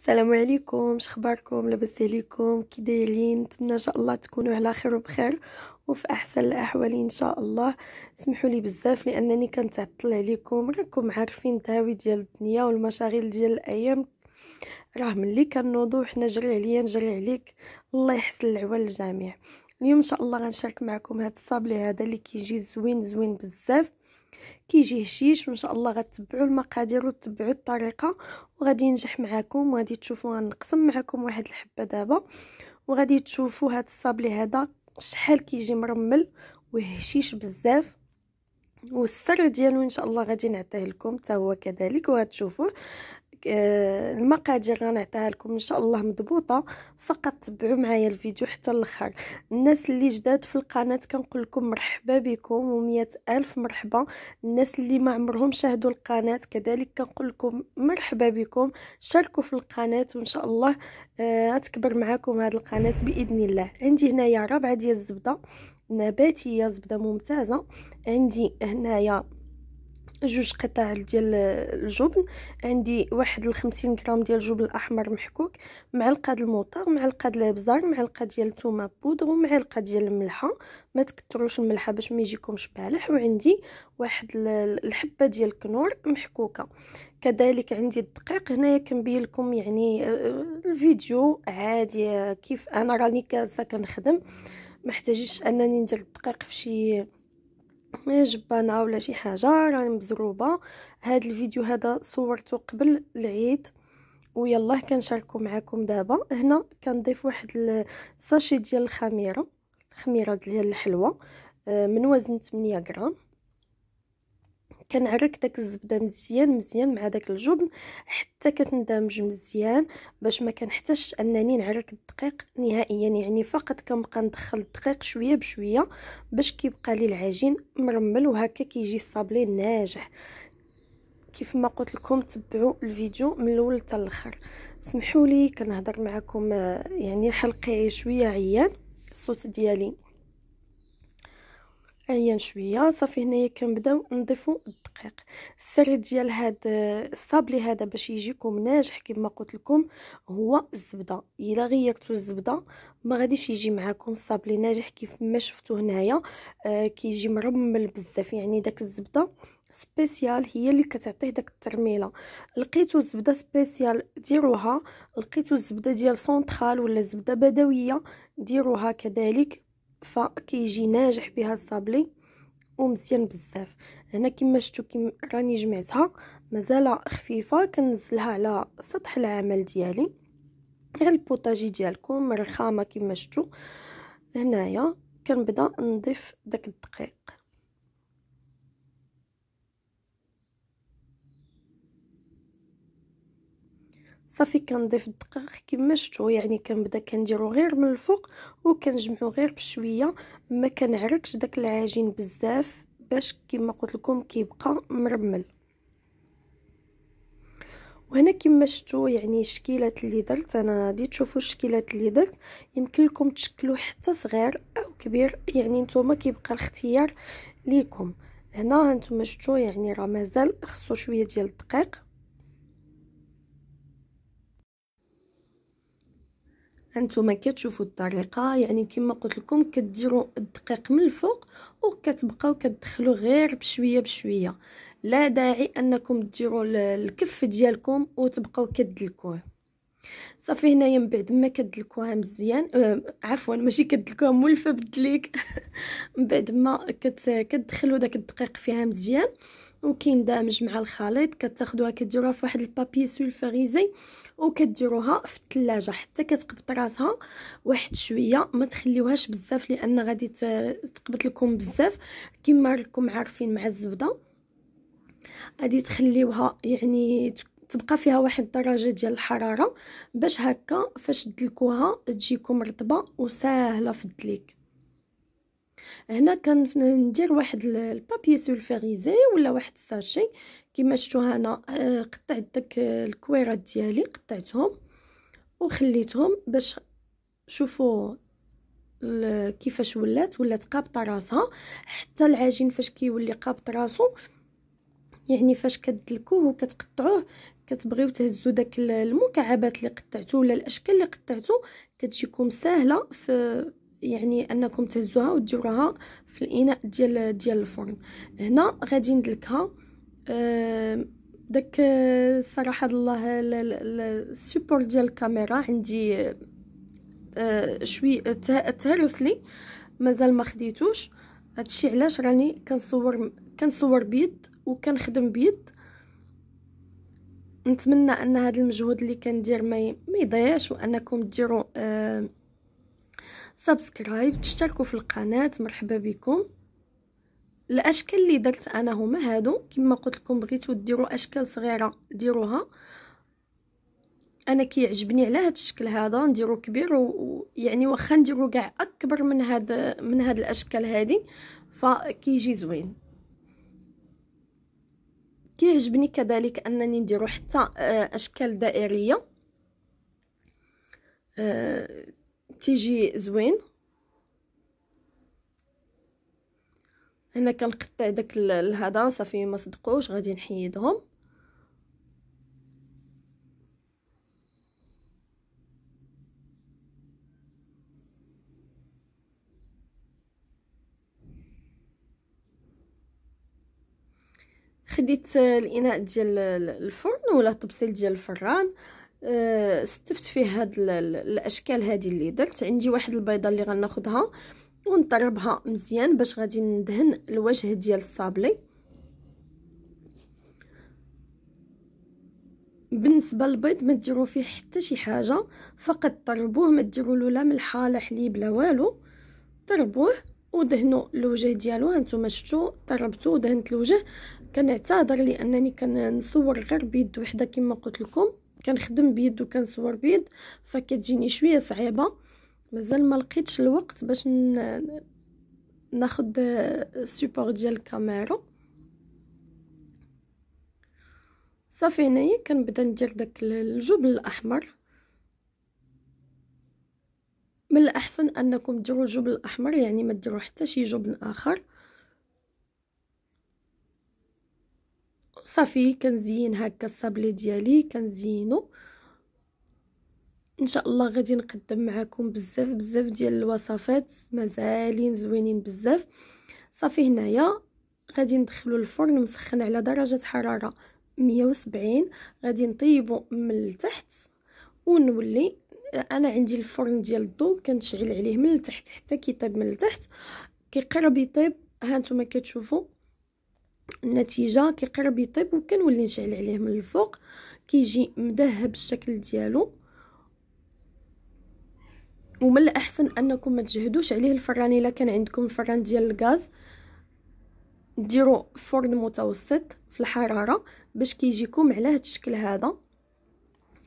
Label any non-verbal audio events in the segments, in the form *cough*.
السلام عليكم شخباركم لاباس عليكم كي دايرين نتمنى ان شاء الله تكونوا على خير وبخير وفي احسن الاحوال ان شاء الله سمحوا لي بزاف لانني كنتعطل عليكم راكم عارفين الداوي ديال الدنيا والمشاغل ديال الايام راه ملي كنوضو حنا جري عليا نجري عليك الله يحسن العوال الجميع اليوم ان شاء الله غنشارك معكم هاد الصابلي هذا اللي كيجي زوين زوين بزاف كيجي هشيش وان شاء الله غتبعوا المقادير وتبعوا الطريقه وغادي ينجح معكم وغادي تشوفوا غنقسم معكم واحد الحبه دابا وغادي تشوفوا هاد الصابلي هذا شحال كيجي مرمل وهشيش بزاف والسر ديالو ان شاء الله غادي نعطيه لكم حتى هو كذلك وغتشوفوه آه، المقادير غنعطيها لكم ان شاء الله مضبوطه فقط تبعوا معايا الفيديو حتى الاخر الناس اللي جداد في القناه كنقول لكم مرحبا بكم ومية الف مرحبا الناس اللي ما عمرهم شاهدوا القناه كذلك كنقول لكم مرحبا بكم شاركوا في القناه وان شاء الله غتكبر آه، معاكم هذه القناه باذن الله عندي هنايا ربعه ديال الزبده نباتيه زبده ممتازه عندي هنايا جوج قطع ديال الجبن عندي واحد الخمسين غرام ديال الجبن الاحمر محكوك معلقه ديال الموطه معلقه ديال الابزار معلقه ديال الثومه بودر ومعلقه ديال الملحه ما تكثروش الملحه باش ما يجيكمش بالح وعندي واحد الحبه ديال الكنور محكوكه كذلك عندي الدقيق هنايا كنبين لكم يعني آه، آه، الفيديو عادي آه، كيف انا راني كنخدم ما انني ندير الدقيق في شي جبانه ولا شي حاجه راني مزروبه هذا الفيديو هذا صورته قبل العيد ويلا كنشاركو معكم دابا هنا كنضيف واحد الساشي ديال الخميره الخميره ديال الحلوه آه، من وزن 8 غرام كنعرك داك الزبده مزيان مزيان مع داك الجبن حتى كتندمج مزيان باش ما كنحتاجش انني نعرك الدقيق نهائيا يعني فقط كنبقى ندخل الدقيق شويه بشويه باش كيبقى لي العجين مرمل وهكا كيجي الصابلي ناجح كيف ما قلت لكم تبعوا الفيديو من الاول حتى الاخر سمحوا لي كنهضر معكم آه، يعني حلقي شويه عيان الصوت ديالي عيان شويه صافي هنايا كنبداو نضيفو الدقيق السر ديال هاد الصابلي هذا باش يجيكم ناجح كما قلت لكم هو الزبده الا غيرتو الزبده ما غاديش يجي معاكم الصابلي ناجح كيف ما شفتو هنايا آه كيجي مرمل بزاف يعني داك الزبده سبيسيال هي اللي كتعطيه داك الترميله لقيتو الزبده سبيسيال ديروها لقيتو الزبده ديال سونترال ولا زبده بدويه ديروها كذلك فكيجي ناجح بها الصابلي ومزيان بزاف هنا كما شفتوا كيم راني جمعتها مازال خفيفه كنزلها على سطح العمل ديالي غير البوطاجي ديالكم رخامه كما شفتوا هنايا كنبدا نضيف داك الدقيق صافي كنضيف الدقيق كما شفتوا يعني كنبدا كنديرو غير من الفوق وكنجمعو غير بشويه ما كنعركش داك العجين بزاف باش كما قلت لكم كيبقى مرمل وهنا كما شفتوا يعني الشكيلات اللي درت انا غادي تشوفوا الشكيلات اللي درت يمكن لكم تشكلوا حتى صغير او كبير يعني نتوما كيبقى الاختيار ليكم هنا هانتوما شفتوا يعني راه مازال خصو شويه ديال الدقيق هانتوما كتشوفوا الطريقه يعني كما قلت لكم كديروا الدقيق من الفوق وكتبقاو كتدخلوا غير بشويه بشويه لا داعي انكم ديروا الكف ديالكم وتبقاو كدلكوه صافي هنايا من بعد ما كدلكوها مزيان آه عفوا ماشي كدلكوها مولفه بالدليك *laughs* من بعد ما كتدخلوا داك الدقيق فيها مزيان وكيندمج مع الخليط كتاخدوها كديروها في واحد البابي سولفريزي وكديروها في الثلاجه حتى كتقبط راسها واحد شويه ما تخليوهاش بزاف لان غادي تقبط لكم بزاف كما راكم عارفين مع الزبده غادي تخليوها يعني تبقى فيها واحد الدرجه ديال الحراره باش هكا فاش دلكوها تجيكم رطبه وسهله في الدليك هنا كندير واحد البابي سولفيغيزي ولا واحد الساشي كما شفتوا هنا آه، قطعت داك الكويرات ديالي قطعتهم وخليتهم باش شوفوا كيفاش ولات ولات قابطه راسها حتى العجين فاش كيولي قابط راسو يعني فاش كدلكوه وكتقطعوه كتبغيو تهزو داك المكعبات اللي قطعتو ولا الاشكال اللي قطعتو كتجيكم ساهله في يعني انكم تهزوها وتجيوها في الاناء ديال ديال الفرن هنا غادي ندلكها أه داك صراحه الله السبورت ديال الكاميرا عندي آه، شوي تهرس لي مازال ما خديتوش هادشي علاش راني كنصور كنصور بيد وكنخدم بيد نتمنى ان هذا المجهود اللي كندير ما يضيعش وانكم ديروا آه سبسكرايب تشتركوا في القناه مرحبا بكم الاشكال اللي درت انا هما هادو كما قلت لكم بغيتو ديروا اشكال صغيره ديروها انا كيعجبني على هاد الشكل هذا نديرو كبير ويعني واخا نديرو كاع اكبر من هاد من هاد الاشكال هادي فكيجي زوين كيعجبني كذلك انني نديرو حتى آه، اشكال دائريه آه، تيجي زوين هنا كنقطع داك هذا صافي ما صدقوش غادي نحيدهم خديت الاناء ديال الفرن ولا الطبسيل ديال الفران آه، استفت فيه هاد الاشكال هادي اللي درت عندي واحد البيضه اللي غناخذها ونطربها مزيان باش غادي ندهن الوجه ديال الصابلي بالنسبه للبيض ما ديروا فيه حتى شي حاجه فقط طربوه ما ديروا له لا ملحه لا حليب لا والو طربوه ودهنوا الوجه ديالو هانتوما شفتوا طربتو ودهنت الوجه كنعتذر لانني كنصور غير بيد وحده كما قلت لكم كنخدم بيد وكنصور بيد فكتجيني شويه صعيبه مازال ما لقيتش الوقت باش ناخد السيبور ديال الكاميرا صافي هنايا كنبدا ندير داك الجبن الاحمر من الاحسن انكم ديروا الجبن الاحمر يعني ما ديروا حتى شي جبن اخر صافي كنزين هكا الصابلي ديالي كنزينو ان شاء الله غادي نقدم معكم بزاف بزاف ديال الوصفات مزالين زوينين بزاف صافي هنايا غادي ندخلو الفرن مسخن على درجه حراره 170 غادي نطيبو من التحت ونولي انا عندي الفرن ديال الضو كنشعل عليه من التحت حتى كيطيب من التحت كيقرب يطيب ها نتوما كتشوفوا النتيجه كيقرب يطيب وكنولي نشعل عليه من الفوق كيجي مذهب الشكل ديالو ومن الاحسن انكم ما تجهدوش عليه الفران الا كان عندكم فران ديال الغاز ديروا فرن متوسط في الحراره باش كيجيكم على هذا الشكل هذا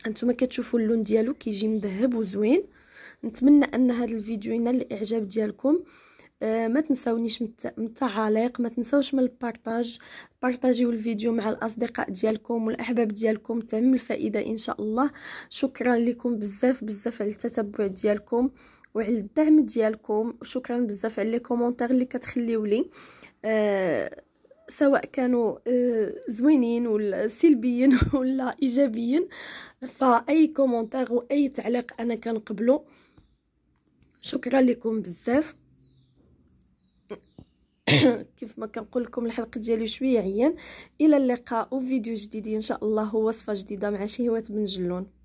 انتما كتشوفوا اللون ديالو كيجي مذهب وزوين نتمنى ان هذا الفيديو ينال الاعجاب ديالكم آه، ما تنسونيش من التعاليق ما تنسوش من البارطاج بارطاجيو الفيديو مع الاصدقاء ديالكم والاحباب ديالكم تعم الفائده ان شاء الله شكرا لكم بزاف بزاف على التتبع ديالكم وعلى الدعم ديالكم شكرا بزاف على لي كومونتير اللي كتخليو لي أه سواء كانوا آه، زوينين ولا سلبيين *laughs* ولا ايجابيين فاي كومونتير واي تعليق انا كنقبلو شكرا لكم بزاف *coughs* كيف ما كنقول لكم الحلقه ديالي شويه عيان الى اللقاء وفيديو جديد ان شاء الله وصفه جديده مع شهوات بن جلون